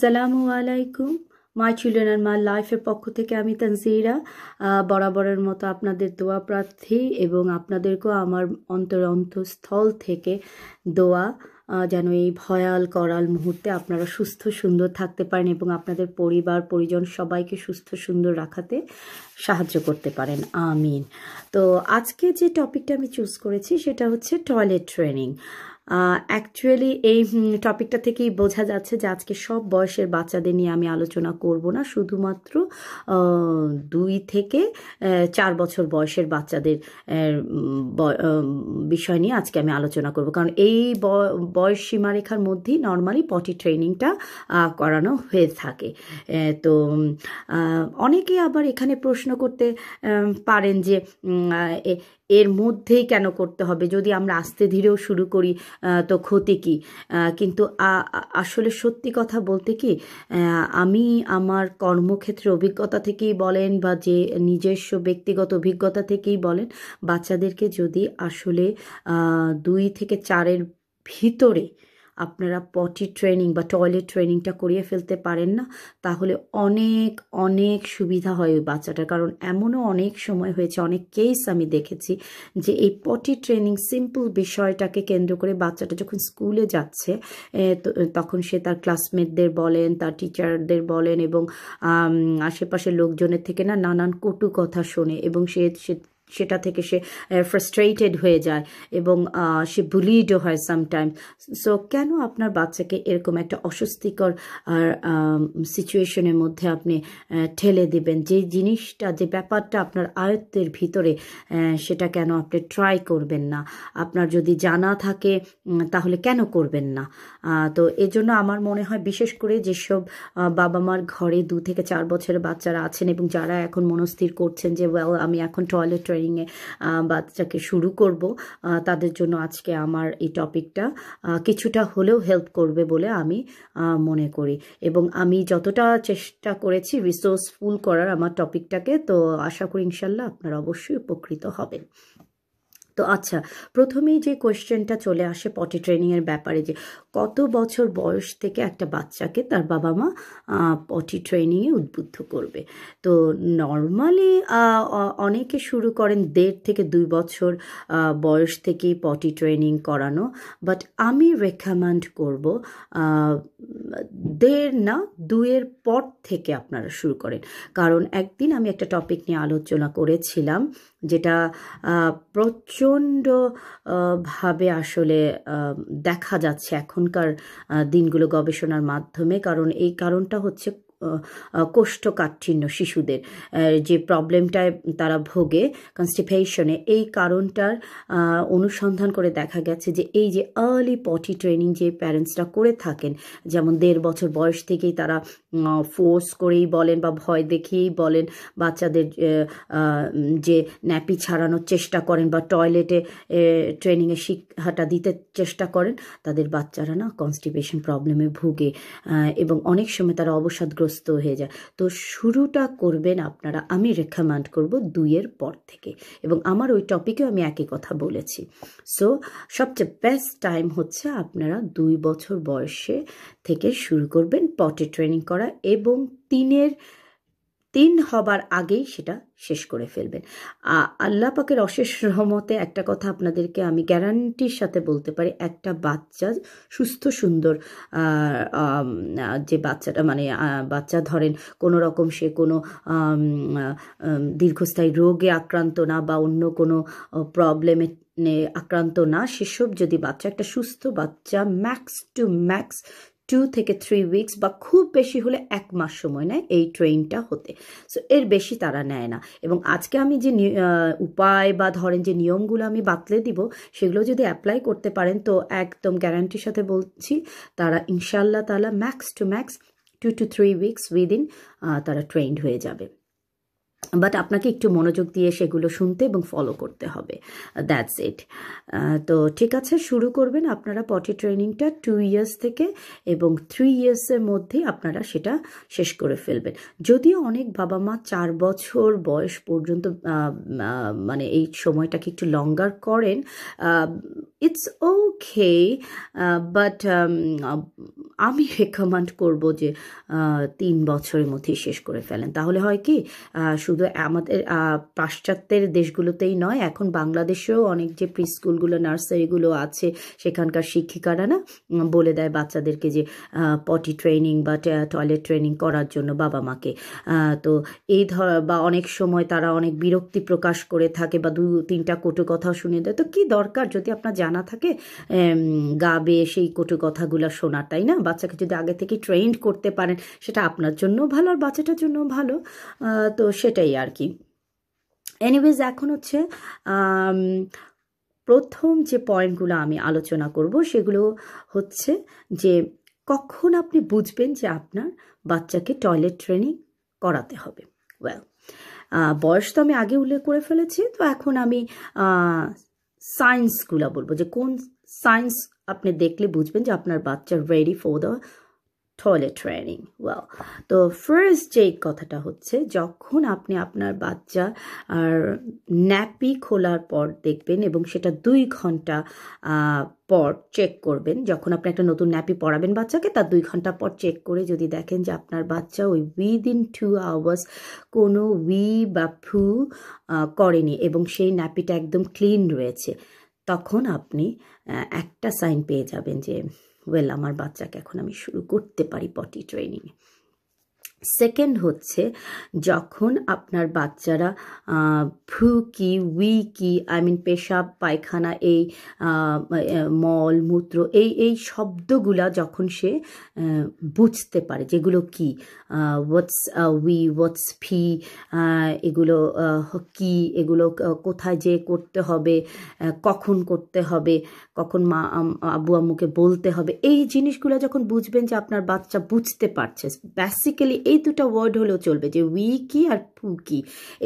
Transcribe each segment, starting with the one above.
আসসালামু আলাইকুম my children and my লাইফের পক্ষ থেকে আমি তানজিরা বরাবরের মতো আপনাদের দোয়া প্রার্থী এবং আপনাদেরকেও আমার অন্তর অন্তঃস্থল থেকে দোয়া যেন এই ভয়াল করাল মুহূর্তে আপনারা সুস্থ সুন্দর থাকতে পারেন এবং আপনাদের পরিবার পরিজন সবাইকে সুস্থ সুন্দর রাখাতে সাহায্য করতে পারেন আমিন তো আজকে যে টপিকটা আমি চুজ করেছি সেটা হচ্ছে টয়লেট ট্রেনিং অ্যাকচুয়ালি এই টপিকটা থেকেই বোঝা যাচ্ছে যে আজকে সব বয়সের বাচ্চাদের নিয়ে আমি আলোচনা করব না শুধুমাত্র দুই থেকে চার বছর বয়সের বাচ্চাদের বিষয় নিয়ে আজকে আমি আলোচনা করব কারণ এই বয়স সীমারেখার মধ্যেই নর্মালি পটি ট্রেনিংটা করানো হয়ে থাকে তো অনেকে আবার এখানে প্রশ্ন করতে পারেন যে এর মধ্যেই কেন করতে হবে যদি আমরা আস্তে ধীরেও শুরু করি তো ক্ষতি কি কিন্তু আসলে সত্যি কথা বলতে কি আমি আমার কর্মক্ষেত্রে অভিজ্ঞতা থেকেই বলেন বা যে নিজস্ব ব্যক্তিগত অভিজ্ঞতা থেকেই বলেন বাচ্চাদেরকে যদি আসলে দুই থেকে চারের ভিতরে আপনারা পটি ট্রেনিং বা টয়লেট ট্রেনিংটা করিয়ে ফেলতে পারেন না তাহলে অনেক অনেক সুবিধা হয় ওই বাচ্চাটার কারণ এমনও অনেক সময় হয়েছে অনেক কেস আমি দেখেছি যে এই পটি ট্রেনিং সিম্পল বিষয়টাকে কেন্দ্র করে বাচ্চাটা যখন স্কুলে যাচ্ছে তখন সে তার ক্লাসমেটদের বলেন তার টিচারদের বলেন এবং আশেপাশের লোকজনের থেকে না নানান কটু কথা শোনে এবং সে সেটা থেকে সে ফ্রাস্ট্রেটেড হয়ে যায় এবং সে বুলিডও হয় সামটাইমস সো কেন আপনার বাচ্চাকে এরকম একটা অস্বস্তিকর সিচুয়েশনের মধ্যে আপনি ঠেলে দেবেন যে জিনিসটা যে ব্যাপারটা আপনার আয়ত্তের ভিতরে সেটা কেন আপনি ট্রাই করবেন না আপনার যদি জানা থাকে তাহলে কেন করবেন না তো এজন্য আমার মনে হয় বিশেষ করে যেসব বাবা মার ঘরে দু থেকে চার বছরের বাচ্চারা আছেন এবং যারা এখন মনস্থির করছেন যে ওয়েল আমি এখন টয়লেট টিউটারিংয়ে বাচ্চাকে শুরু করব তাদের জন্য আজকে আমার এই টপিকটা কিছুটা হলেও হেল্প করবে বলে আমি মনে করি এবং আমি যতটা চেষ্টা করেছি রিসোর্সফুল করার আমার টপিকটাকে তো আশা করি ইনশাল্লাহ আপনারা অবশ্যই উপকৃত হবেন তো আচ্ছা প্রথমেই যে কোয়েশ্চেনটা চলে আসে পটি ট্রেনিংয়ের ব্যাপারে যে কত বছর বয়স থেকে একটা বাচ্চাকে তার বাবা মা পটি ট্রেনিংয়ে উদ্বুদ্ধ করবে তো নর্মালি অনেকে শুরু করেন দেড় থেকে দুই বছর বয়স থেকেই পটি ট্রেনিং করানো বাট আমি রেকমেন্ড করব দেড় না দুয়ের পর থেকে আপনারা শুরু করেন কারণ একদিন আমি একটা টপিক নিয়ে আলোচনা করেছিলাম যেটা প্রচণ্ড ভাবে আসলে দেখা যাচ্ছে এখন এখনকার দিনগুলো গবেষণার মাধ্যমে কারণ এই কারণটা হচ্ছে কোষ্ঠকাঠিন্য শিশুদের যে প্রবলেমটায় তারা ভোগে কনস্টিপেশনে এই কারণটার অনুসন্ধান করে দেখা গেছে যে এই যে আর্লি পটি ট্রেনিং যে প্যারেন্টসরা করে থাকেন যেমন দেড় বছর বয়স থেকেই তারা ফোর্স করেই বলেন বা ভয় দেখিয়েই বলেন বাচ্চাদের যে ন্যাপি ছাড়ানোর চেষ্টা করেন বা টয়লেটে ট্রেনিংয়ে শিক্ষাটা দিতে চেষ্টা করেন তাদের বাচ্চারা না কনস্টিপেশন প্রবলেমে ভুগে এবং অনেক সময় তারা অবসাদগ্রস্ত অভ্যস্ত হয়ে যায় তো শুরুটা করবেন আপনারা আমি রেকমেন্ড করব দুইয়ের পর থেকে এবং আমার ওই টপিকেও আমি একই কথা বলেছি সো সবচেয়ে বেস্ট টাইম হচ্ছে আপনারা দুই বছর বয়সে থেকে শুরু করবেন পটে ট্রেনিং করা এবং তিনের তিন হবার আগেই সেটা শেষ করে ফেলবেন আল্লাহ পাকের অশেষ রহমতে একটা কথা আপনাদেরকে আমি গ্যারান্টির সাথে বলতে পারি একটা বাচ্চা সুস্থ সুন্দর যে বাচ্চাটা মানে বাচ্চা ধরেন কোনো রকম সে কোনো দীর্ঘস্থায়ী রোগে আক্রান্ত না বা অন্য কোনো প্রবলেমে আক্রান্ত না সেসব যদি বাচ্চা একটা সুস্থ বাচ্চা ম্যাক্স টু ম্যাক্স টু থেকে থ্রি উইকস বা খুব বেশি হলে এক মাস সময় নেয় এই ট্রেনটা হতে সো এর বেশি তারা নেয় না এবং আজকে আমি যে উপায় বা ধরেন যে নিয়মগুলো আমি বাতলে দিব সেগুলো যদি অ্যাপ্লাই করতে পারেন তো একদম গ্যারান্টির সাথে বলছি তারা ইনশাল্লাহ তালা max to max two to three weeks within তারা ট্রেন্ড হয়ে যাবে বাট আপনাকে একটু মনোযোগ দিয়ে সেগুলো শুনতে এবং ফলো করতে হবে দ্যাটস ইট তো ঠিক আছে শুরু করবেন আপনারা পটি ট্রেনিংটা টু ইয়ার্স থেকে এবং থ্রি ইয়ার্সের মধ্যে আপনারা সেটা শেষ করে ফেলবেন যদিও অনেক বাবা মা চার বছর বয়স পর্যন্ত মানে এই সময়টাকে একটু লঙ্গার করেন ইটস ওকে বাট আমি রেকমেন্ড করব যে তিন বছরের মধ্যেই শেষ করে ফেলেন তাহলে হয় কি শুধু আমাদের পাশ্চাত্যের দেশগুলোতেই নয় এখন বাংলাদেশেও অনেক যে প্রি স্কুলগুলো নার্সারিগুলো আছে সেখানকার শিক্ষিকারা না বলে দেয় বাচ্চাদেরকে যে পটি ট্রেনিং বা টয়লেট ট্রেনিং করার জন্য বাবা মাকে তো এই ধর বা অনেক সময় তারা অনেক বিরক্তি প্রকাশ করে থাকে বা দু তিনটা কটু কথা শুনে দেয় তো কি দরকার যদি আপনার জানা থাকে গা বেয়ে সেই কটু কথাগুলো তাই না বাচ্চাকে যদি আগে থেকে ট্রেন্ড করতে পারেন সেটা আপনার জন্য ভালো আর বাচ্চাটার জন্য ভালো তো সেটা এটাই আর কি এনিওয়েজ এখন হচ্ছে প্রথম যে পয়েন্টগুলো আমি আলোচনা করব সেগুলো হচ্ছে যে কখন আপনি বুঝবেন যে আপনার বাচ্চাকে টয়লেট ট্রেনিং করাতে হবে ওয়েল বয়স তো আমি আগে উল্লেখ করে ফেলেছি তো এখন আমি সায়েন্সগুলো বলবো যে কোন সায়েন্স আপনি দেখলে বুঝবেন যে আপনার বাচ্চা ready for the toilet training well তো ফার্স্ট যে কথাটা হচ্ছে যখন আপনি আপনার বাচ্চা আর ন্যাপি খোলার পর দেখবেন এবং সেটা দুই ঘন্টা পর চেক করবেন যখন আপনি একটা নতুন ন্যাপি পড়াবেন বাচ্চাকে তার দুই ঘন্টা পর চেক করে যদি দেখেন যে আপনার বাচ্চা ওই উইদিন টু আওয়ার্স কোনো উই বা ফু করেনি এবং সেই ন্যাপিটা একদম ক্লিন রয়েছে তখন আপনি একটা সাইন পেয়ে যাবেন যে ওয়েল আমার বাচ্চাকে এখন আমি শুরু করতে পারি পটি ট্রেনিং সেকেন্ড হচ্ছে যখন আপনার বাচ্চারা ফু কি উই কি আই মিন পেশাব পায়খানা এই মল মূত্র এই এই শব্দগুলা যখন সে বুঝতে পারে যেগুলো কি হোয়াটস উই হোয়াটস ফি এগুলো কি এগুলো কোথায় যে করতে হবে কখন করতে হবে কখন মা আবু আম্মুকে বলতে হবে এই জিনিসগুলো যখন বুঝবেন যে আপনার বাচ্চা বুঝতে পারছে বেসিক্যালি এই দুটো ওয়ার্ড হলেও চলবে যে উই কি আর পু কি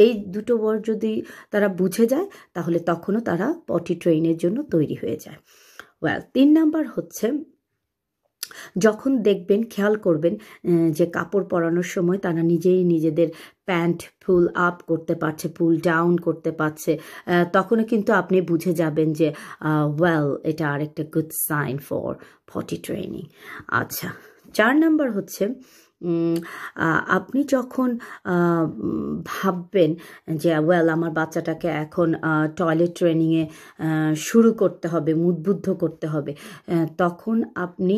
এই দুটো ওয়ার্ড যদি তারা বুঝে যায় তাহলে তখনও তারা পটি ট্রেনের জন্য তৈরি হয়ে যায় ওয়েল তিন নাম্বার হচ্ছে যখন দেখবেন খেয়াল করবেন যে কাপড় পরানোর সময় তারা নিজেই নিজেদের প্যান্ট ফুল আপ করতে পারছে ফুল ডাউন করতে পারছে তখনও কিন্তু আপনি বুঝে যাবেন যে ওয়েল এটা আরেকটা good sign for potty training আচ্ছা চার নাম্বার হচ্ছে আপনি যখন ভাববেন যে ওয়েল আমার বাচ্চাটাকে এখন টয়লেট ট্রেনিংয়ে শুরু করতে হবে মুদবুদ্ধ করতে হবে তখন আপনি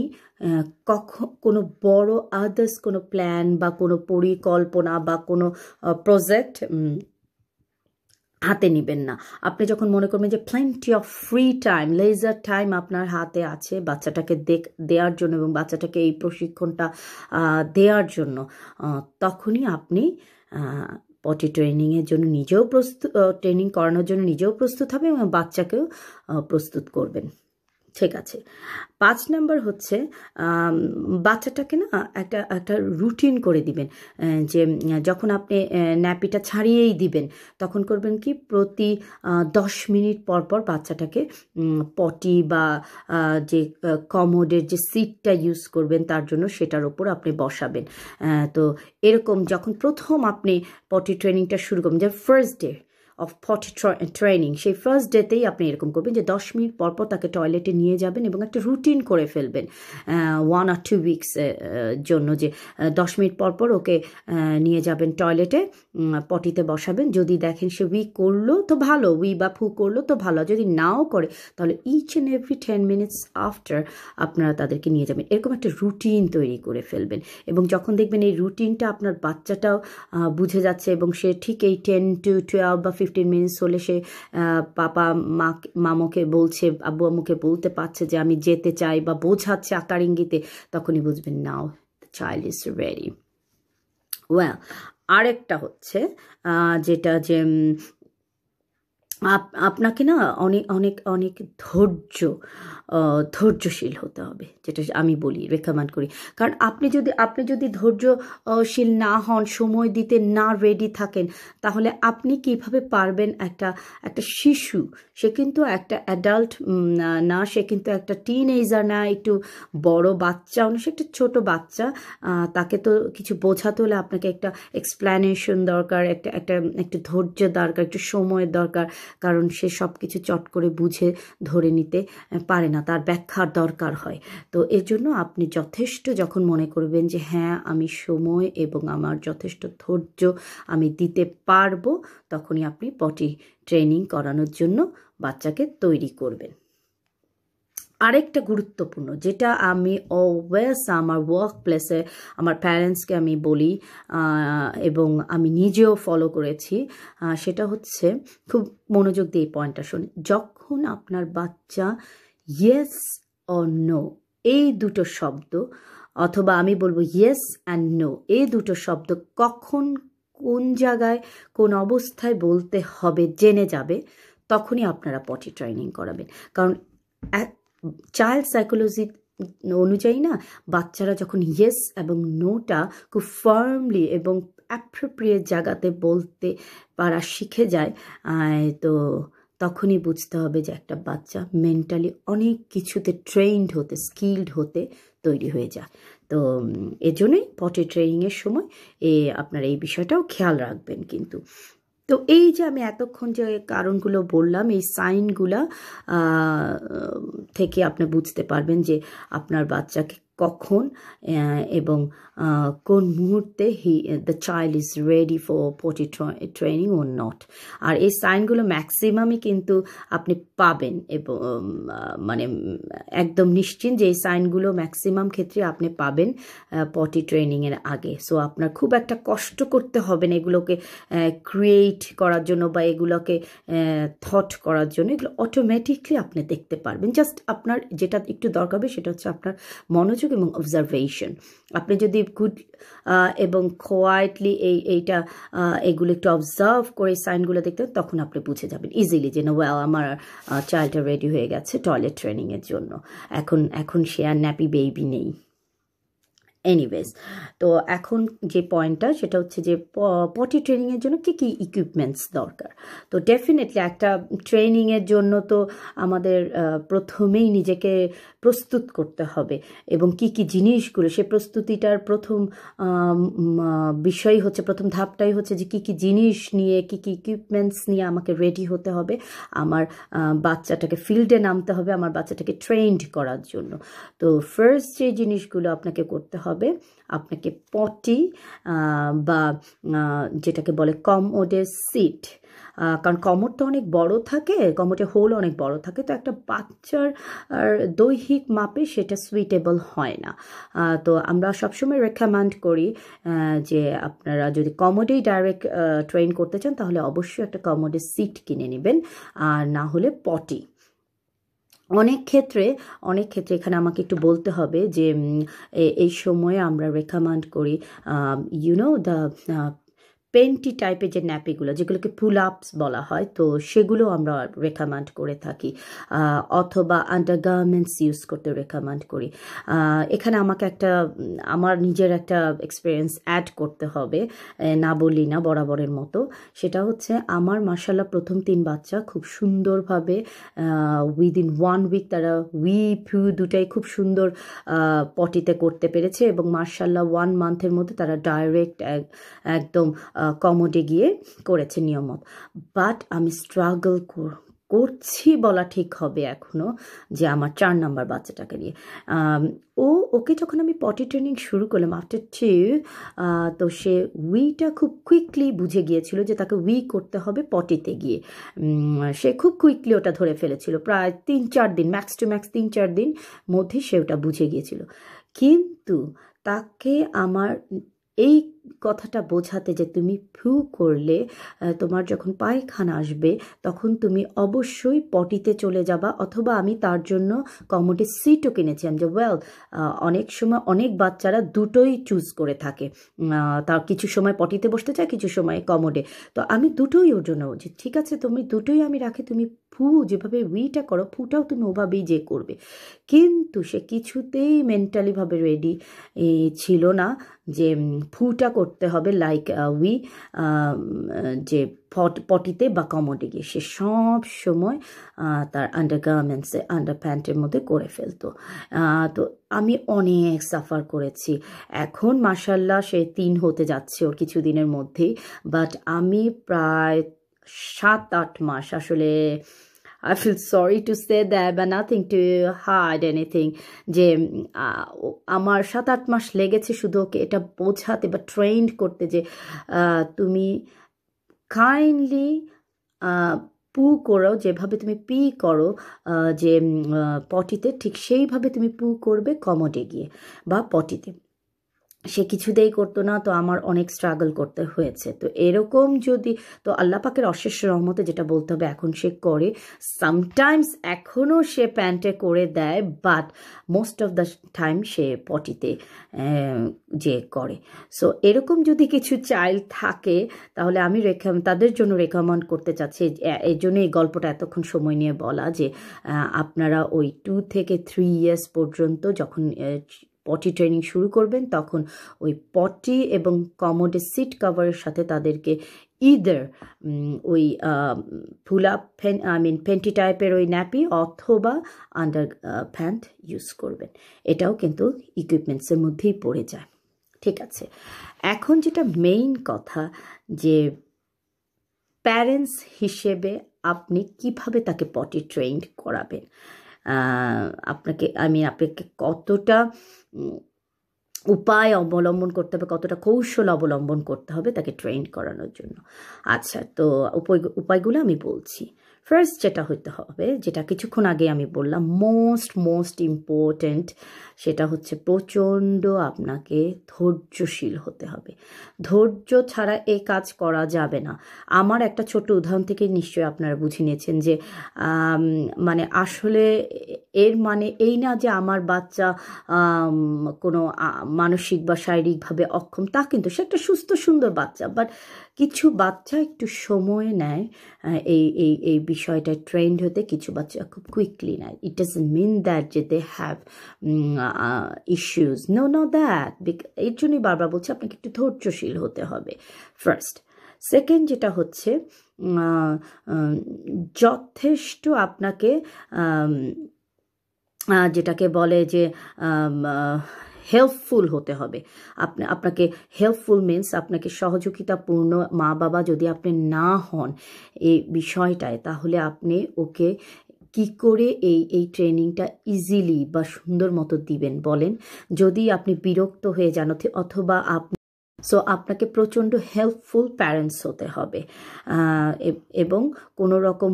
কখ কোনো বড় আদার্স কোনো প্ল্যান বা কোনো পরিকল্পনা বা কোনো প্রজেক্ট হাতে নেবেন না আপনি যখন মনে করবেন যে plenty of free time leisure time আপনার হাতে আছে বাচ্চাটাকে দেখ দেওয়ার জন্য এবং বাচ্চাটাকে এই প্রশিক্ষণটা দেওয়ার জন্য তখনই আপনি পটি ট্রেনিংয়ের জন্য নিজেও প্রস্তুত ট্রেনিং করানোর জন্য নিজেও প্রস্তুত হবে এবং বাচ্চাকেও প্রস্তুত করবেন ঠিক আছে পাঁচ নাম্বার হচ্ছে বাচ্চাটাকে না একটা একটা রুটিন করে দিবেন যে যখন আপনি ন্যাপিটা ছাড়িয়েই দিবেন তখন করবেন কি প্রতি দশ মিনিট পর পর বাচ্চাটাকে পটি বা যে কমোডের যে সিটটা ইউজ করবেন তার জন্য সেটার ওপর আপনি বসাবেন তো এরকম যখন প্রথম আপনি পটি ট্রেনিংটা শুরু করবেন যে first day of pot training সেই ফার্স্ট ডেতেই আপনি এরকম করবেন যে দশ মিনিট পরপর তাকে টয়লেটে নিয়ে যাবেন এবং একটা রুটিন করে ফেলবেন ওয়ান আর টু উইকস জন্য যে দশ মিনিট পরপর ওকে নিয়ে যাবেন টয়লেটে পটিতে বসাবেন যদি দেখেন সে উই করলো তো ভালো উই বা ফু করলো তো ভালো যদি নাও করে তাহলে each and every ten minutes after আপনারা তাদেরকে নিয়ে যাবেন এরকম একটা রুটিন তৈরি করে ফেলবেন এবং যখন দেখবেন এই রুটিনটা আপনার বাচ্চাটাও বুঝে যাচ্ছে এবং সে ঠিক এই টেন টু টুয়েলভ বা ফিফটিন মিনিটস হলে সে পাপা মা মামোকে বলছে আব্বু আম্মুকে বলতে পারছে যে আমি যেতে চাই বা বোঝাচ্ছে আকার ইঙ্গিতে তখনই বুঝবেন now the child is very well আরেকটা হচ্ছে যেটা যে আপনাকে না অনেক অনেক অনেক ধৈর্য ধৈর্যশীল হতে হবে যেটা আমি বলি রেকমেন্ড করি কারণ আপনি যদি আপনি যদি ধৈর্যশীল না হন সময় দিতে না রেডি থাকেন তাহলে আপনি কিভাবে পারবেন একটা একটা শিশু সে কিন্তু একটা অ্যাডাল্ট না সে কিন্তু একটা টিন এজার না একটু বড় বাচ্চা অনেক একটা ছোটো বাচ্চা তাকে তো কিছু বোঝাতে হলে আপনাকে একটা এক্সপ্ল্যানেশন দরকার একটা একটা একটু ধৈর্য দরকার একটু সময়ের দরকার কারণ সে সব কিছু চট করে বুঝে ধরে নিতে পারে না তার ব্যাখ্যার দরকার হয় তো এর জন্য আপনি যথেষ্ট যখন মনে করবেন যে হ্যাঁ আমি সময় এবং আমার যথেষ্ট ধৈর্য আমি দিতে পারবো তখনই আপনি পটি ট্রেনিং করানোর জন্য বাচ্চাকে তৈরি করবেন আরেকটা গুরুত্বপূর্ণ যেটা আমি অলওয়েজ আমার ওয়ার্ক প্লেসে আমার প্যারেন্টসকে আমি বলি এবং আমি নিজেও ফলো করেছি সেটা হচ্ছে খুব মনোযোগ দিয়ে এই পয়েন্টটা শুনি যখন আপনার বাচ্চা ইয়েস অর নো এই দুটো শব্দ অথবা আমি বলবো ইয়েস অ্যান্ড নো এই দুটো শব্দ কখন কোন জায়গায় কোন অবস্থায় বলতে হবে জেনে যাবে তখনই আপনারা পটি ট্রেনিং করাবেন কারণ চাইল্ড সাইকোলজি অনুযায়ী না বাচ্চারা যখন ইয়েস এবং নোটা খুব ফার্মলি এবং অ্যাপ্রোপ্রিয়েট জায়গাতে বলতে পারা শিখে যায় তো তখনই বুঝতে হবে যে একটা বাচ্চা মেন্টালি অনেক কিছুতে ট্রেন্ড হতে স্কিল্ড হতে তৈরি হয়ে যায় তো এজন্যই পটে ট্রেনিংয়ের সময় এ আপনার এই বিষয়টাও খেয়াল রাখবেন কিন্তু তো এই যে আমি এতক্ষণ যে কারণগুলো বললাম এই সাইনগুলা থেকে আপনি বুঝতে পারবেন যে আপনার বাচ্চাকে কখন এবং কোন মুহূর্তে he the child is ready for potty training or not আর এই সাইনগুলো ম্যাক্সিমামই কিন্তু আপনি পাবেন এবং মানে একদম নিশ্চিন্ত যে এই সাইনগুলো ম্যাক্সিমাম ক্ষেত্রে আপনি পাবেন পটি ট্রেনিংয়ের আগে সো আপনার খুব একটা কষ্ট করতে হবে না এগুলোকে ক্রিয়েট করার জন্য বা এগুলোকে থট করার জন্য এগুলো অটোমেটিকলি আপনি দেখতে পারবেন জাস্ট আপনার যেটা একটু দরকার হবে সেটা হচ্ছে আপনার মনোযোগ মনোযোগ এবং অবজারভেশন আপনি যদি গুড এবং কোয়াইটলি এই এইটা এগুলো একটু অবজার্ভ করে সাইনগুলো দেখতেন তখন আপনি বুঝে যাবেন ইজিলি যে না ওয়াও আমার চাইল্ডটা রেডি হয়ে গেছে টয়লেট ট্রেনিংয়ের জন্য এখন এখন সে আর ন্যাপি বেবি নেই এনিওয়েজ তো এখন যে পয়েন্টটা সেটা হচ্ছে যে পটি ট্রেনিংয়ের জন্য কী কী ইকুইপমেন্টস দরকার তো ডেফিনেটলি একটা ট্রেনিংয়ের জন্য তো আমাদের প্রথমেই নিজেকে প্রস্তুত করতে হবে এবং কি কি জিনিসগুলো সে প্রস্তুতিটার প্রথম বিষয় হচ্ছে প্রথম ধাপটাই হচ্ছে যে কি কি জিনিস নিয়ে কি কি ইকুইপমেন্টস নিয়ে আমাকে রেডি হতে হবে আমার বাচ্চাটাকে ফিল্ডে নামতে হবে আমার বাচ্চাটাকে ট্রেন্ড করার জন্য তো ফার্স্ট যে জিনিসগুলো আপনাকে করতে হবে হবে আপনাকে পটি বা যেটাকে বলে কমোডের সিট কারণ কমরটা অনেক বড় থাকে কমরের হোল অনেক বড় থাকে তো একটা বাচ্চার দৈহিক মাপে সেটা সুইটেবল হয় না তো আমরা সবসময় রেকমেন্ড করি যে আপনারা যদি কমোডেই ডাইরেক্ট ট্রেন করতে চান তাহলে অবশ্যই একটা কমোডের সিট কিনে নেবেন আর না হলে পটি অনেক ক্ষেত্রে অনেক ক্ষেত্রে এখানে আমাকে একটু বলতে হবে যে এই সময়ে আমরা রেকমেন্ড করি ইউনো দ্য পেন্টি টাইপের যে ন্যাপিগুলো যেগুলোকে পুল আপস বলা হয় তো সেগুলো আমরা রেকমেন্ড করে থাকি অথবা আন্ডার গার্মেন্টস ইউজ করতে রেকমেন্ড করি এখানে আমাকে একটা আমার নিজের একটা এক্সপিরিয়েন্স অ্যাড করতে হবে না বলি না বরাবরের মতো সেটা হচ্ছে আমার মার্শাল্লাহ প্রথম তিন বাচ্চা খুব সুন্দরভাবে উইদিন ওয়ান উইক তারা উই ফিউ দুটাই খুব সুন্দর পটিতে করতে পেরেছে এবং মার্শাল্লাহ ওয়ান মান্থের মধ্যে তারা ডাইরেক্ট একদম কমোডে গিয়ে করেছে নিয়মত বাট আমি স্ট্রাগল করছি বলা ঠিক হবে এখনও যে আমার চার নাম্বার বাচ্চাটাকে নিয়ে ও ওকে যখন আমি পটি ট্রেনিং শুরু করলাম আফটার চে তো সে উইটা খুব কুইকলি বুঝে গিয়েছিল যে তাকে উই করতে হবে পটিতে গিয়ে সে খুব কুইকলি ওটা ধরে ফেলেছিল প্রায় তিন চার দিন ম্যাক্স টু ম্যাক্স তিন চার দিন মধ্যে সে ওটা বুঝে গিয়েছিল কিন্তু তাকে আমার এই কথাটা বোঝাতে যে তুমি ফিউ করলে তোমার যখন পায়খানা আসবে তখন তুমি অবশ্যই পটিতে চলে যাবা অথবা আমি তার জন্য কমোডে সিটও কিনেছি আমি যে ওয়েল অনেক সময় অনেক বাচ্চারা দুটোই চুজ করে থাকে তার কিছু সময় পটিতে বসতে চায় কিছু সময় কমোডে তো আমি দুটোই ওর জন্য বলছি ঠিক আছে তুমি দুটোই আমি রাখি তুমি ফু যেভাবে উইটা করো ফুটাও তুমি ওভাবেই যে করবে কিন্তু সে কিছুতেই মেন্টালিভাবে রেডি ছিল না যে ফুটা করতে হবে লাইক উই যে ফট পটিতে বা কমোডে গিয়ে সে সব সময় তার আন্ডার গার্মেন্টসে আন্ডার প্যান্টের মধ্যে করে ফেলতো তো আমি অনেক সাফার করেছি এখন মার্শাল্লাহ সে তিন হতে যাচ্ছে ওর কিছুদিনের মধ্যেই বাট আমি প্রায় সাত আট মাস আসলে I feel sorry to say that but nothing to hide anything যে আমার সাত আট মাস লেগেছে শুধু ওকে এটা বোঝাতে বা ট্রেন্ড করতে যে তুমি কাইন্ডলি পু করো যেভাবে তুমি পি করো যে পটিতে ঠিক সেইভাবে তুমি পু করবে কমোডে গিয়ে বা পটিতে সে কিছুতেই করতো না তো আমার অনেক স্ট্রাগল করতে হয়েছে তো এরকম যদি তো আল্লাহ পাকের অশেষ রহমতে যেটা বলতে হবে এখন সে করে সামটাইমস এখনও সে প্যান্টে করে দেয় but most of the time সে পটিতে যে করে সো এরকম যদি কিছু চাইল্ড থাকে তাহলে আমি রেখাম তাদের জন্য রেকমেন্ড করতে চাচ্ছি এই জন্য এই গল্পটা এতক্ষণ সময় নিয়ে বলা যে আপনারা ওই টু থেকে থ্রি ইয়ার্স পর্যন্ত যখন পটি ট্রেনিং শুরু করবেন তখন ওই পটি এবং কমোডে সিট কভারের সাথে তাদেরকে ইদার ওই pull up pants I mean panty টাইপের ওই ন্যাপি অথবা আন্ডার প্যান্ট ইউজ করবেন এটাও কিন্তু ইকুইপমেন্টসের মধ্যেই পড়ে যায় ঠিক আছে এখন যেটা মেইন কথা যে প্যারেন্টস হিসেবে আপনি কিভাবে তাকে পটি ট্রেন করাবেন আপনাকে আমি আপনাকে কতটা উপায় অবলম্বন করতে হবে কতটা কৌশল অবলম্বন করতে হবে তাকে ট্রেন করানোর জন্য আচ্ছা তো উপায় উপায়গুলো আমি বলছি ফার্স্ট যেটা হইতে হবে যেটা কিছুক্ষণ আগে আমি বললাম মোস্ট মোস্ট ইম্পর্ট্যান্ট সেটা হচ্ছে প্রচণ্ড আপনাকে ধৈর্যশীল হতে হবে ধৈর্য ছাড়া এ কাজ করা যাবে না আমার একটা ছোট্ট উদাহরণ থেকে নিশ্চয়ই আপনারা বুঝে নিয়েছেন যে মানে আসলে এর মানে এই না যে আমার বাচ্চা কোনো মানসিক বা শারীরিকভাবে অক্ষম তা কিন্তু সে একটা সুস্থ সুন্দর বাচ্চা বাট কিছু বাচ্চা একটু সময় নেয় এই এই এই বিষয়টা ট্রেন্ড হতে কিছু বাচ্চা খুব কুইকলি নেয় ইট ডাজ মিন দ্যাট যে they have issues no no that এর জন্যই বারবার বলছি আপনাকে একটু ধৈর্যশীল হতে হবে ফার্স্ট সেকেন্ড যেটা হচ্ছে যথেষ্ট আপনাকে যেটাকে বলে যে হেল্পফুল হতে হবে আপনি আপনাকে হেল্পফুল মিন্স আপনাকে সহযোগিতাপূর্ণ মা বাবা যদি আপনি না হন এই বিষয়টায় তাহলে আপনি ওকে কি করে এই এই ট্রেনিংটা ইজিলি বা সুন্দর মতো দিবেন বলেন যদি আপনি বিরক্ত হয়ে যান অথবা আপনি সো আপনাকে প্রচণ্ড হেল্পফুল প্যারেন্টস হতে হবে এবং কোনো রকম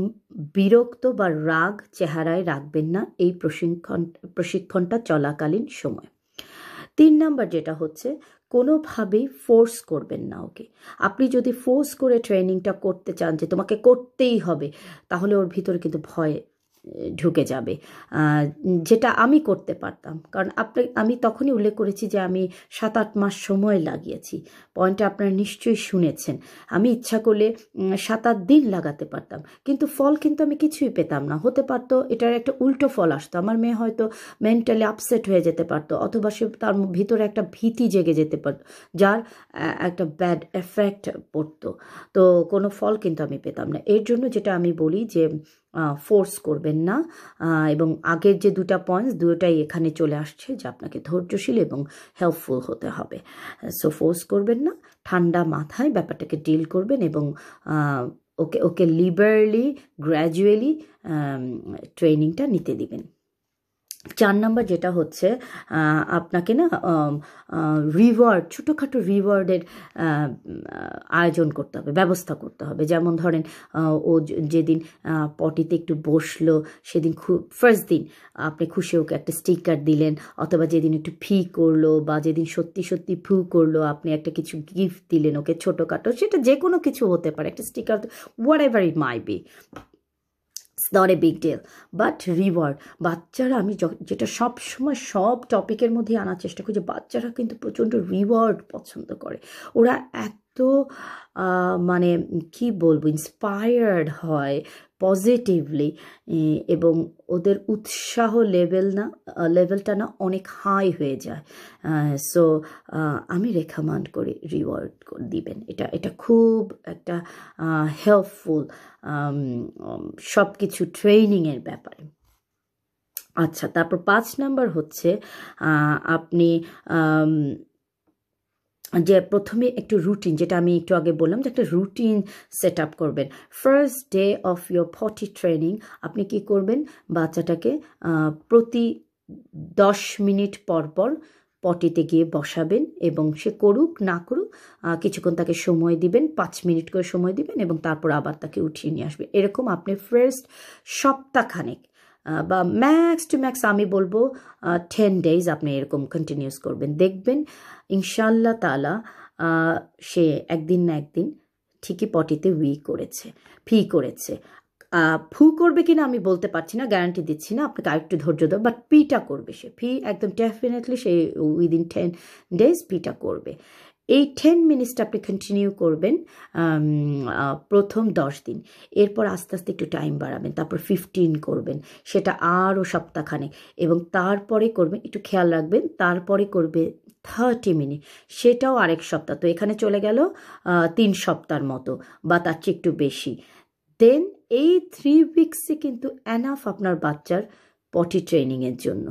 বিরক্ত বা রাগ চেহারায় রাখবেন না এই প্রশিক্ষণ প্রশিক্ষণটা চলাকালীন সময় তিন নাম্বার যেটা হচ্ছে কোনোভাবেই ফোর্স করবেন না ওকে আপনি যদি ফোর্স করে ট্রেনিংটা করতে চান যে তোমাকে করতেই হবে তাহলে ওর ভিতরে কিন্তু ভয় ঢুকে যাবে যেটা আমি করতে পারতাম কারণ আপনি আমি তখনই উল্লেখ করেছি যে আমি সাত আট মাস সময় লাগিয়েছি পয়েন্টটা আপনারা নিশ্চয়ই শুনেছেন আমি ইচ্ছা করলে সাত আট দিন লাগাতে পারতাম কিন্তু ফল কিন্তু আমি কিছুই পেতাম না হতে পারতো এটার একটা উল্টো ফল আসতো আমার মেয়ে হয়তো মেন্টালি আপসেট হয়ে যেতে পারতো অথবা সে তার ভিতরে একটা ভীতি জেগে যেতে পারতো যার একটা ব্যাড এফেক্ট পড়তো তো কোনো ফল কিন্তু আমি পেতাম না এর জন্য যেটা আমি বলি যে ফোর্স করবেন না এবং আগের যে দুটা পয়েন্টস দুটাই এখানে চলে আসছে যে আপনাকে ধৈর্যশীল এবং হেল্পফুল হতে হবে সো ফোর্স করবেন না ঠান্ডা মাথায় ব্যাপারটাকে ডিল করবেন এবং ওকে ওকে লিবারলি গ্র্যাজুয়ালি ট্রেনিংটা নিতে দিবেন চার নাম্বার যেটা হচ্ছে আপনাকে না রিওয়ার্ড ছোটোখাটো রিওয়ার্ডের আয়োজন করতে হবে ব্যবস্থা করতে হবে যেমন ধরেন ও যেদিন পটিতে একটু বসলো সেদিন খুব ফার্স্ট দিন আপনি খুশি ওকে একটা স্টিকার দিলেন অথবা যেদিন একটু ফি করলো বা যেদিন সত্যি সত্যি ফু করলো আপনি একটা কিছু গিফট দিলেন ওকে ছোটোখাটো সেটা যে কোনো কিছু হতে পারে একটা sticker whatever it may be it's not a big deal but reward বাচ্চারা আমি যেটা সব সময় সব টপিকের মধ্যে আনার চেষ্টা করি যে বাচ্চারা কিন্তু প্রচণ্ড রিওয়ার্ড পছন্দ করে ওরা এক তো মানে কি বলবো ইন্সপায়ার্ড হয় পজিটিভলি এবং ওদের উৎসাহ লেভেল না লেভেলটা না অনেক হাই হয়ে যায় সো আমি রেখামান্ড করে রিওয়ার্ড দিবেন এটা এটা খুব একটা হেল্পফুল সব কিছু ট্রেনিংয়ের ব্যাপারে আচ্ছা তারপর পাঁচ নাম্বার হচ্ছে আপনি যে প্রথমে একটু রুটিন যেটা আমি একটু আগে বললাম যে একটা রুটিন সেট আপ করবেন first day of your potty training আপনি কি করবেন বাচ্চাটাকে প্রতি দশ মিনিট পর পর পটিতে গিয়ে বসাবেন এবং সে করুক না করুক কিছুক্ষণ তাকে সময় দিবেন পাঁচ মিনিট করে সময় দিবেন এবং তারপর আবার তাকে উঠিয়ে নিয়ে আসবেন এরকম আপনি ফার্স্ট সপ্তাহখানেক বা ম্যাক্স টু ম্যাক্স আমি বলবো টেন ডেজ আপনি এরকম কন্টিনিউস করবেন দেখবেন ইনশাল্লাহ তালা সে একদিন না একদিন ঠিকই পটিতে উই করেছে ফি করেছে ফু করবে কিনা আমি বলতে পারছি না গ্যারান্টি দিচ্ছি না আপনাকে আরেকটু ধৈর্য দেবো বাট পিটা করবে সে ফি একদম ডেফিনেটলি সে উইদিন টেন ডেজ পিটা করবে এই টেন মিনিটসটা আপনি কন্টিনিউ করবেন প্রথম দশ দিন এরপর আস্তে আস্তে একটু টাইম বাড়াবেন তারপর ফিফটিন করবেন সেটা আরও সপ্তাহখানে এবং তারপরে করবেন একটু খেয়াল রাখবেন তারপরে করবে থার্টি মিনিট সেটাও আরেক সপ্তাহ তো এখানে চলে গেল তিন সপ্তাহর মতো বা তার চেয়ে একটু বেশি দেন এই থ্রি উইক্সে কিন্তু অ্যানাফ আপনার বাচ্চার পটি ট্রেনিংয়ের জন্য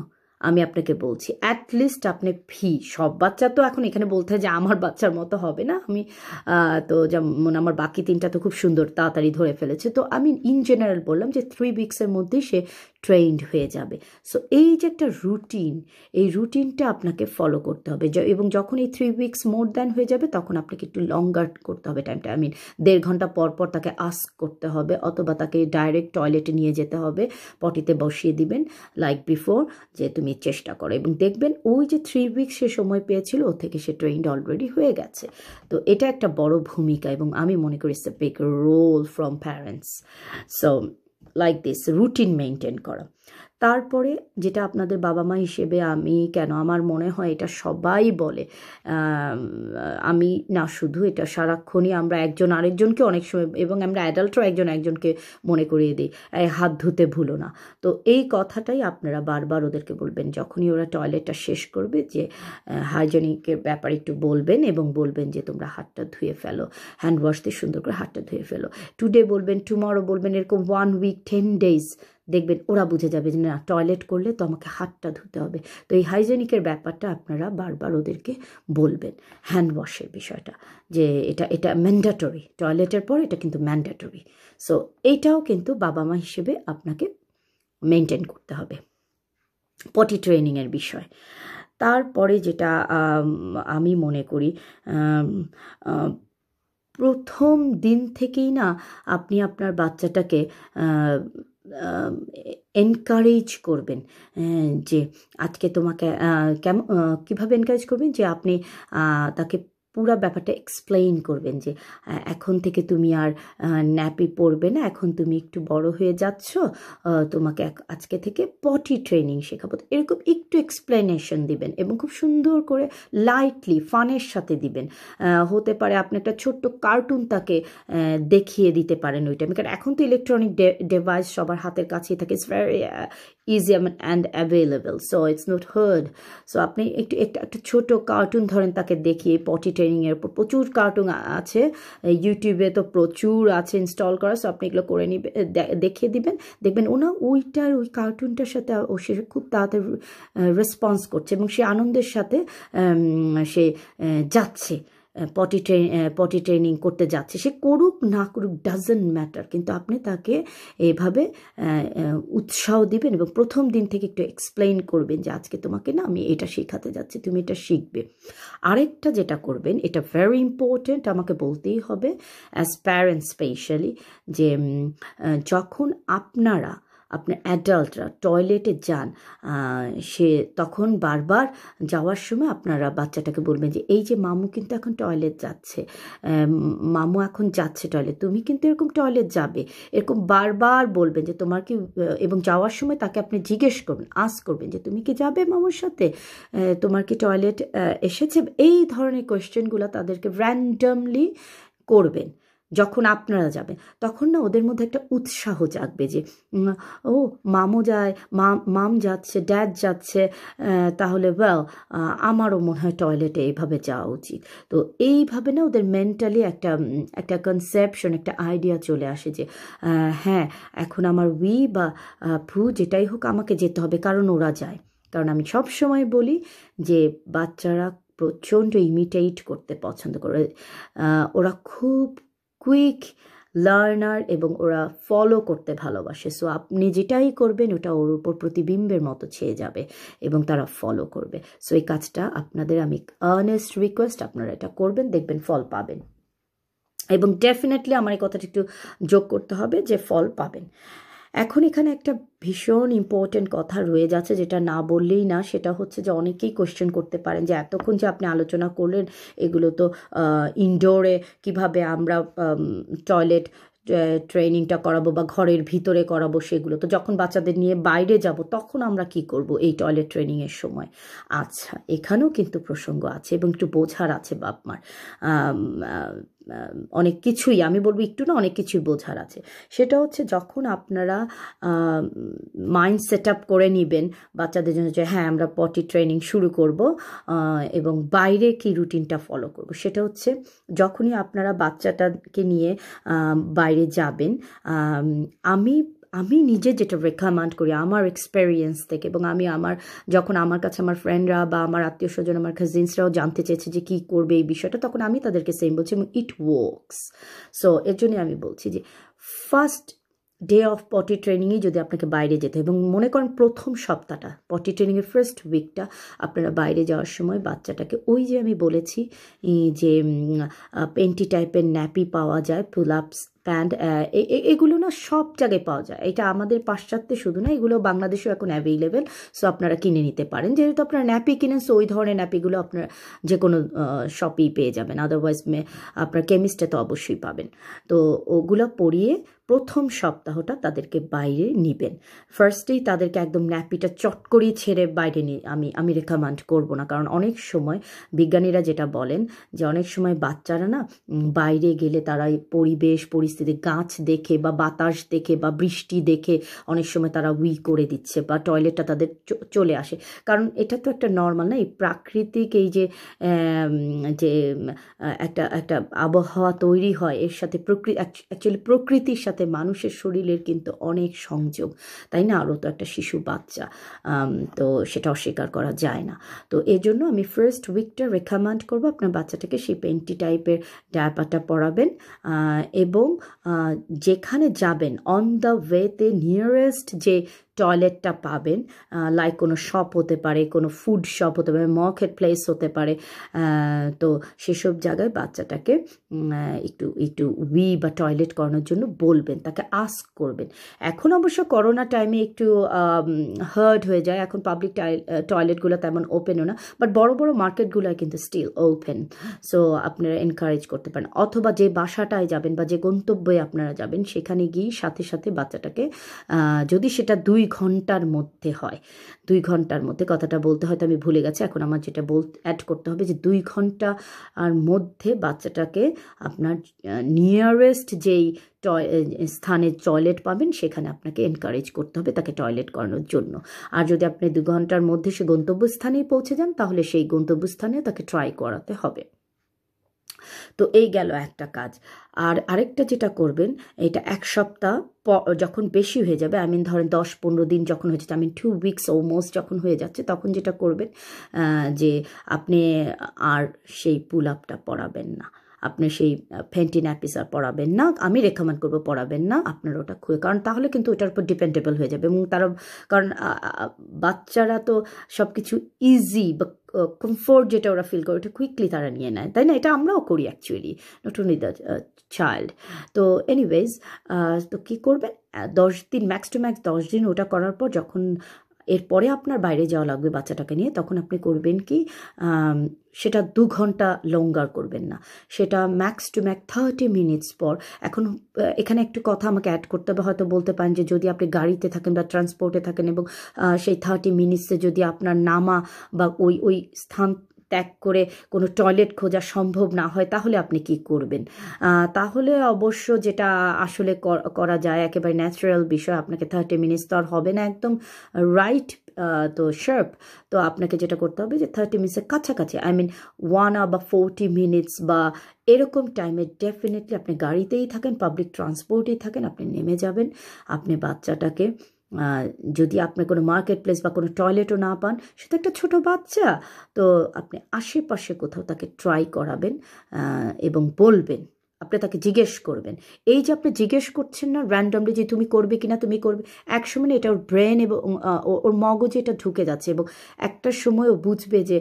আমি আপনাকে বলছি অ্যাটলিস্ট আপনি ফি সব বাচ্চা তো এখন এখানে বলতে হয় যে আমার বাচ্চার মতো হবে না আমি তো যেমন আমার বাকি তিনটা তো খুব সুন্দর তাড়াতাড়ি ধরে ফেলেছে তো আমি ইন জেনারেল বললাম যে থ্রি উইক্সের মধ্যেই সে ট্রেন্ড হয়ে যাবে সো এই যে একটা রুটিন এই রুটিনটা আপনাকে ফলো করতে হবে এবং যখন এই থ্রি উইকস মোর দ্যান হয়ে যাবে তখন আপনাকে একটু লঙ্গার করতে হবে টাইমটা আই মিন দেড় ঘন্টা পর পর তাকে আস্ক করতে হবে অথবা তাকে ডাইরেক্ট টয়লেটে নিয়ে যেতে হবে পটিতে বসিয়ে দিবেন লাইক বিফোর যে তুমি চেষ্টা করো এবং দেখবেন ওই যে থ্রি উইকস সে সময় পেয়েছিল ও থেকে সে ট্রেন্ড অলরেডি হয়ে গেছে তো এটা একটা বড় ভূমিকা এবং আমি মনে করি it's a big role from parents so like this routine maintain করা তারপরে যেটা আপনাদের বাবা মা হিসেবে আমি কেন আমার মনে হয় এটা সবাই বলে আমি না শুধু এটা সারাক্ষণই আমরা একজন আরেকজনকে অনেক সময় এবং আমরা অ্যাডাল্টও একজন একজনকে মনে করিয়ে দিই হাত ধুতে ভুলো না তো এই কথাটাই আপনারা বারবার ওদেরকে বলবেন যখনই ওরা টয়লেটটা শেষ করবে যে হাইজেনিকের ব্যাপারে একটু বলবেন এবং বলবেন যে তোমরা হাতটা ধুয়ে ফেলো হ্যান্ড ওয়াশ দিয়ে সুন্দর করে হাতটা ধুয়ে ফেলো টুডে বলবেন টুমরো বলবেন এরকম ওয়ান উইক টেন ডেজ দেখবেন ওরা বুঝে যাবে যে না টয়লেট করলে তো আমাকে হাতটা ধুতে হবে তো এই হাইজেনিকের ব্যাপারটা আপনারা বারবার ওদেরকে বলবেন হ্যান্ড ওয়াশের বিষয়টা যে এটা এটা ম্যান্ডাটরি টয়লেটের পর এটা কিন্তু ম্যান্ডাটরি সো এইটাও কিন্তু বাবা মা হিসেবে আপনাকে মেনটেন করতে হবে পটি ট্রেনিংয়ের বিষয় তারপরে যেটা আমি মনে করি প্রথম দিন থেকেই না আপনি আপনার বাচ্চাটাকে এনকারেজ করবেন যে আজকে তোমাকে কেমন কীভাবে এনকারেজ করবেন যে আপনি তাকে পুরা ব্যাপারটা এক্সপ্লেইন করবেন যে এখন থেকে তুমি আর ন্যাপি পড়বে না এখন তুমি একটু বড় হয়ে যাচ্ছ তোমাকে আজকে থেকে পটি ট্রেনিং শেখাবো এরকম একটু এক্সপ্লেনেশন দিবেন এবং খুব সুন্দর করে লাইটলি ফানের সাথে দিবেন হতে পারে আপনি একটা ছোট্ট কার্টুন তাকে দেখিয়ে দিতে পারেন ওইটা কারণ এখন তো ইলেকট্রনিক ডিভাইস সবার হাতের কাছেই থাকে it's very easy and available so it's not hard so আপনি একটু একটা একটা ছোটো কার্টুন ধরেন তাকে দেখিয়ে পটি ট্রেনিংয়ের উপর প্রচুর কার্টুন আছে ইউটিউবে তো প্রচুর আছে ইনস্টল করা সো আপনি এগুলো করে নিবে দেখিয়ে দিবেন দেখবেন ওনা ওইটার ওই কার্টুনটার সাথে ও সে খুব তাড়াতাড়ি রেসপন্স করছে এবং সে আনন্দের সাথে সে যাচ্ছে পটি ট্রেন পটি ট্রেনিং করতে যাচ্ছে সে করুক না করুক ডাজেন্ট ম্যাটার কিন্তু আপনি তাকে এভাবে উৎসাহ দিবেন এবং প্রথম দিন থেকে একটু এক্সপ্লেন করবেন যে আজকে তোমাকে না আমি এটা শেখাতে যাচ্ছি তুমি এটা শিখবে আরেকটা যেটা করবেন এটা ভেরি ইম্পর্টেন্ট আমাকে বলতেই হবে অ্যাজ প্যারেন্টস স্পেশালি যে যখন আপনারা আপনার অ্যাডাল্টরা টয়লেটে যান সে তখন বারবার যাওয়ার সময় আপনারা বাচ্চাটাকে বলবেন যে এই যে মামু কিন্তু এখন টয়লেট যাচ্ছে মামু এখন যাচ্ছে টয়লেট তুমি কিন্তু এরকম টয়লেট যাবে এরকম বারবার বলবেন যে তোমার কি এবং যাওয়ার সময় তাকে আপনি জিজ্ঞেস করবেন আস করবেন যে তুমি কি যাবে মামুর সাথে তোমার কি টয়লেট এসেছে এই ধরনের কোয়েশ্চেনগুলো তাদেরকে র্যান্ডামলি করবেন যখন আপনারা যাবেন তখন না ওদের মধ্যে একটা উৎসাহ জাগবে যে ও মামও যায় মাম মাম যাচ্ছে ড্যাড যাচ্ছে তাহলে ওয়াও আমারও মনে হয় টয়লেটে এইভাবে যাওয়া উচিত তো এইভাবে না ওদের মেন্টালি একটা একটা কনসেপশন একটা আইডিয়া চলে আসে যে হ্যাঁ এখন আমার উই বা ফু যেটাই হোক আমাকে যেতে হবে কারণ ওরা যায় কারণ আমি সব সময় বলি যে বাচ্চারা প্রচণ্ড ইমিটেট করতে পছন্দ করে ওরা খুব কুইক লার্নার এবং ওরা ফলো করতে ভালোবাসে সো আপনি যেটাই করবেন ওটা ওর উপর প্রতিবিম্বের মতো ছেয়ে যাবে এবং তারা ফলো করবে সো এই কাজটা আপনাদের আমি আর্নেস্ট রিকোয়েস্ট আপনারা এটা করবেন দেখবেন ফল পাবেন এবং ডেফিনেটলি আমার এই কথাটা একটু যোগ করতে হবে যে ফল পাবেন এখন এখানে একটা ভীষণ ইম্পর্ট্যান্ট কথা রয়ে যাচ্ছে যেটা না বললেই না সেটা হচ্ছে যে অনেকেই কোয়েশ্চেন করতে পারেন যে এতক্ষণ যে আপনি আলোচনা করলেন এগুলো তো ইনডোরে কিভাবে আমরা টয়লেট ট্রেনিংটা করাবো বা ঘরের ভিতরে করাবো সেগুলো তো যখন বাচ্চাদের নিয়ে বাইরে যাব তখন আমরা কি করব এই টয়লেট ট্রেনিংয়ের সময় আচ্ছা এখানেও কিন্তু প্রসঙ্গ আছে এবং একটু বোঝার আছে বাপমার অনেক কিছুই আমি বলবো একটু না অনেক কিছুই বোঝার আছে সেটা হচ্ছে যখন আপনারা মাইন্ড সেট আপ করে নেবেন বাচ্চাদের জন্য যে হ্যাঁ আমরা পটি ট্রেনিং শুরু করব এবং বাইরে কি রুটিনটা ফলো করব সেটা হচ্ছে যখনই আপনারা বাচ্চাটাকে নিয়ে বাইরে যাবেন আমি আমি নিজে যেটা রেকমেন্ড করি আমার এক্সপেরিয়েন্স থেকে এবং আমি আমার যখন আমার কাছে আমার ফ্রেন্ডরা বা আমার আত্মীয় স্বজন আমার কাজিনসরাও জানতে চেয়েছে যে কী করবে এই বিষয়টা তখন আমি তাদেরকে সেম বলছি এবং ইট ওয়ার্কস সো এর জন্যে আমি বলছি যে ফার্স্ট ডে অফ পটি ট্রেনিংয়ে যদি আপনাকে বাইরে যেতে এবং মনে করেন প্রথম সপ্তাহটা পটি ট্রেনিংয়ের ফার্স্ট উইকটা আপনারা বাইরে যাওয়ার সময় বাচ্চাটাকে ওই যে আমি বলেছি যে পেন্টি টাইপের ন্যাপি পাওয়া যায় পুল আপস প্যান্ট uh, এগুলো না সব জায়গায় পাওয়া যায় এটা আমাদের পাশ্চাত্যে শুধু না এগুলো বাংলাদেশেও এখন অ্যাভেলেবেল সো আপনারা কিনে নিতে পারেন যেহেতু আপনারা ন্যাপি কিনেন সো ওই ধরনের ন্যাপিগুলো আপনারা যে কোনো শপেই পেয়ে যাবেন আদারওয়াইজ আপনার কেমিস্টে তো অবশ্যই পাবেন তো ওগুলো পরিয়ে প্রথম সপ্তাহটা তাদেরকে বাইরে নিবেন ফার্স্টেই তাদেরকে একদম ন্যাপিটা চট করেই ছেড়ে বাইরে নিয়ে আমি আমি রেকমেন্ড করব না কারণ অনেক সময় বিজ্ঞানীরা যেটা বলেন যে অনেক সময় বাচ্চারা না বাইরে গেলে তারা পরিবেশ পরিস্থিতি গাছ দেখে বা বাতাস দেখে বা বৃষ্টি দেখে অনেক সময় তারা উই করে দিচ্ছে বা টয়লেটটা তাদের চলে আসে কারণ এটা তো একটা নর্মাল না এই প্রাকৃতিক এই যে যে একটা একটা আবহাওয়া তৈরি হয় এর সাথে প্রকৃতি অ্যাকচুয়ালি প্রকৃতির সাথে সাথে মানুষের শরীরের কিন্তু অনেক সংযোগ তাই না আরও তো একটা শিশু বাচ্চা তো সেটা অস্বীকার করা যায় না তো এজন্য আমি ফার্স্ট উইকটা রেকমেন্ড করবো আপনার বাচ্চাটাকে সেই পেন্টি টাইপের ডায়াপারটা পরাবেন এবং যেখানে যাবেন অন দ্য ওয়েতে নিয়ারেস্ট যে টয়লেটটা পাবেন লাইক কোনো শপ হতে পারে কোনো ফুড শপ হতে পারে মার্কেট প্লেস হতে পারে তো সেসব জায়গায় বাচ্চাটাকে একটু একটু উই বা টয়লেট করানোর জন্য বলবেন তাকে আস্ক করবেন এখন অবশ্য করোনা টাইমে একটু হার্ড হয়ে যায় এখন পাবলিক টয়লেটগুলো তেমন ওপেনও না বাট বড় বড় মার্কেটগুলো কিন্তু স্টিল ওপেন সো আপনারা এনকারেজ করতে পারেন অথবা যে বাসাটায় যাবেন বা যে গন্তব্যে আপনারা যাবেন সেখানে গিয়ে সাথে সাথে বাচ্চাটাকে যদি সেটা দুই ঘন্টার মধ্যে হয় দুই ঘন্টার মধ্যে কথাটা বলতে হয়তো আমি ভুলে গেছি এখন আমার যেটা বল অ্যাড করতে হবে যে দুই ঘন্টা আর মধ্যে বাচ্চাটাকে আপনার নিয়ারেস্ট যেই স্থানে টয়লেট পাবেন সেখানে আপনাকে এনকারেজ করতে হবে তাকে টয়লেট করানোর জন্য আর যদি আপনি দু ঘন্টার মধ্যে সে গন্তব্যস্থানেই পৌঁছে যান তাহলে সেই গন্তব্যস্থানে তাকে ট্রাই করাতে হবে তো এই গেল একটা কাজ আর আরেকটা যেটা করবেন এটা এক সপ্তাহ যখন বেশি হয়ে যাবে আই মিন ধরেন দশ পনেরো দিন যখন হয়ে যাচ্ছে I mean two weeks almost যখন হয়ে যাচ্ছে তখন যেটা করবেন যে আপনি আর সেই পুল আপটা পড়াবেন না আপনি সেই ফেন্টিন অ্যাপিস আর পড়াবেন না আমি রেকমেন্ড করবো পড়াবেন না আপনার ওটা খুঁজে কারণ তাহলে কিন্তু ওটার উপর ডিপেন্ডেবল হয়ে যাবে এবং তারা কারণ বাচ্চারা তো সব কিছু ইজি বা কমফোর্ট যেটা ওরা ফিল করে ওটা কুইকলি তারা নিয়ে নেয় তাই না এটা আমরাও করি actually not only the child তো এনিওয়েজ তো কী করবেন দশ দিন ম্যাক্স টু ম্যাক্স দশ দিন ওটা করার পর যখন এরপরে আপনার বাইরে যাওয়া লাগবে বাচ্চাটাকে নিয়ে তখন আপনি করবেন কি সেটা দু ঘন্টা লঙ্গার করবেন না সেটা max to max thirty minutes পর এখন এখানে একটু কথা আমাকে অ্যাড করতে হবে হয়তো বলতে পারেন যে যদি আপনি গাড়িতে থাকেন বা ট্রান্সপোর্টে থাকেন এবং সেই থার্টি মিনিটসে যদি আপনার নামা বা ওই ওই স্থান ত্যাগ করে কোনো টয়লেট খোঁজা সম্ভব না হয় তাহলে আপনি কি করবেন তাহলে অবশ্য যেটা আসলে করা যায় একেবারে ন্যাচারাল বিষয় আপনাকে থার্টি মিনিটস তো আর হবে না একদম রাইট তো শার্প তো আপনাকে যেটা করতে হবে যে থার্টি মিনিটসের কাছাকাছি আই মিন ওয়ান আর বা ফোরটি মিনিটস বা এরকম টাইমে ডেফিনেটলি আপনি গাড়িতেই থাকেন পাবলিক ট্রান্সপোর্টেই থাকেন আপনি নেমে যাবেন আপনি বাচ্চাটাকে যদি আপনি কোনো মার্কেট প্লেস বা কোনো টয়লেটও না পান সে তো একটা ছোটো বাচ্চা তো আপনি আশেপাশে কোথাও তাকে ট্রাই করাবেন এবং বলবেন আপনি তাকে জিজ্ঞেস করবেন এই যে আপনি জিজ্ঞেস করছেন না র্যান্ডমলি যে তুমি করবে কি না তুমি করবে এক সময় এটা ওর ব্রেন এবং ওর মগজে এটা ঢুকে যাচ্ছে এবং একটা সময় ও বুঝবে যে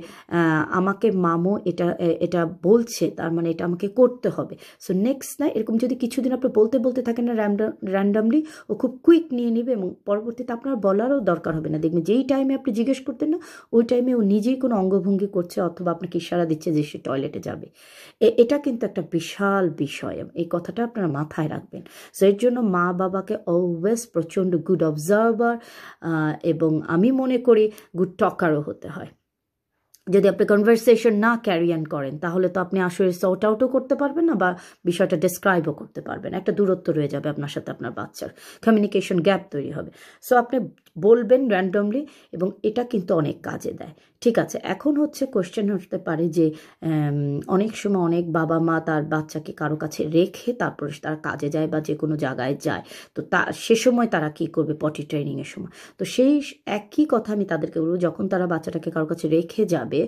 আমাকে মামো এটা এটা বলছে তার মানে এটা আমাকে করতে হবে সো নেক্সট না এরকম যদি কিছুদিন আপনি বলতে বলতে থাকেন না র্যান্ডম র্যান্ডামলি ও খুব কুইক নিয়ে নেবে এবং পরবর্তীতে আপনার বলারও দরকার হবে না দেখবেন যেই টাইমে আপনি জিজ্ঞেস করতেন না ওই টাইমে ও নিজেই কোনো অঙ্গভঙ্গি করছে অথবা আপনাকে ইশারা দিচ্ছে যে সে টয়লেটে যাবে এটা কিন্তু একটা বিশাল বিষয় বিষয় এই কথাটা আপনারা মাথায় রাখবেন সো এর জন্য মা বাবাকে অলওয়েজ প্রচণ্ড গুড অবজার্ভার এবং আমি মনে করি গুড টকারও হতে হয় যদি আপনি কনভারসেশন না ক্যারি অন করেন তাহলে তো আপনি আসলে সর্ট আউটও করতে পারবেন না বা বিষয়টা ডিসক্রাইবও করতে পারবেন একটা দূরত্ব রয়ে যাবে আপনার সাথে আপনার বাচ্চার কমিউনিকেশন গ্যাপ তৈরি হবে সো আপনি বলবেন র্যান্ডমলি এবং এটা কিন্তু অনেক কাজে দেয় ঠিক আছে এখন হচ্ছে কোশ্চেন হতে পারে যে অনেক সময় অনেক বাবা মা তার বাচ্চাকে কারো কাছে রেখে তারপরে তার কাজে যায় বা যে কোনো জায়গায় যায় তো তা সে সময় তারা কি করবে পটি ট্রেনিংয়ের সময় তো সেই একই কথা আমি তাদেরকে বলবো যখন তারা বাচ্চাটাকে কারো কাছে রেখে যাবে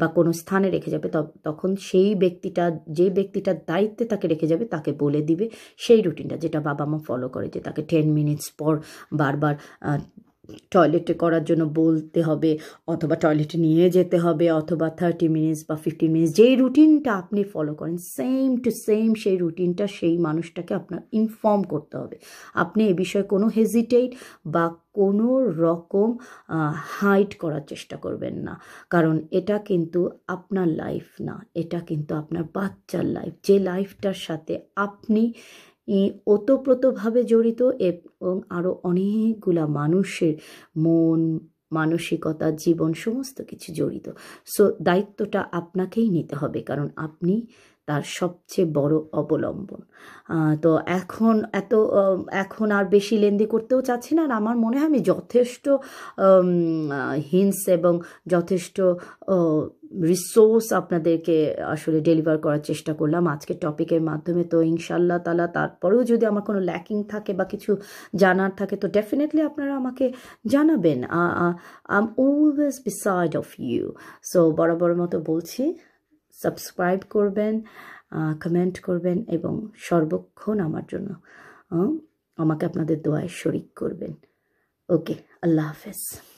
বা কোনো স্থানে রেখে যাবে তখন সেই ব্যক্তিটা যে ব্যক্তিটার দায়িত্বে তাকে রেখে যাবে তাকে বলে দিবে সেই রুটিনটা যেটা বাবা মা ফলো করে যে তাকে টেন মিনিটস পর বারবার টয়লেটে করার জন্য বলতে হবে অথবা টয়লেটে নিয়ে যেতে হবে অথবা থার্টি মিনিটস বা ফিফটিন মিনিটস যেই রুটিনটা আপনি ফলো করেন সেম টু সেম সেই রুটিনটা সেই মানুষটাকে আপনার ইনফর্ম করতে হবে আপনি এ বিষয়ে কোনো হেজিটেট বা কোনো রকম হাইট করার চেষ্টা করবেন না কারণ এটা কিন্তু আপনার লাইফ না এটা কিন্তু আপনার বাচ্চার লাইফ যে লাইফটার সাথে আপনি ওতপ্রোতভাবে জড়িত এবং আরও অনেকগুলা মানুষের মন মানসিকতা জীবন সমস্ত কিছু জড়িত সো দায়িত্বটা আপনাকেই নিতে হবে কারণ আপনি তার সবচেয়ে বড় অবলম্বন তো এখন এত এখন আর বেশি লেন্দি করতেও চাচ্ছি না আর আমার মনে হয় আমি যথেষ্ট হিন্স এবং যথেষ্ট রিসোর্স আপনাদেরকে আসলে ডেলিভার করার চেষ্টা করলাম আজকে টপিকের মাধ্যমে তো ইনশাল্লাহ তালা তারপরেও যদি আমার কোনো ল্যাকিং থাকে বা কিছু জানার থাকে তো ডেফিনেটলি আপনারা আমাকে জানাবেন I am always beside of you so বরাবর মতো বলছি সাবস্ক্রাইব করবেন কমেন্ট করবেন এবং সর্বক্ষণ আমার জন্য আমাকে আপনাদের দোয়ায় শরিক করবেন ওকে আল্লাহ হাফেজ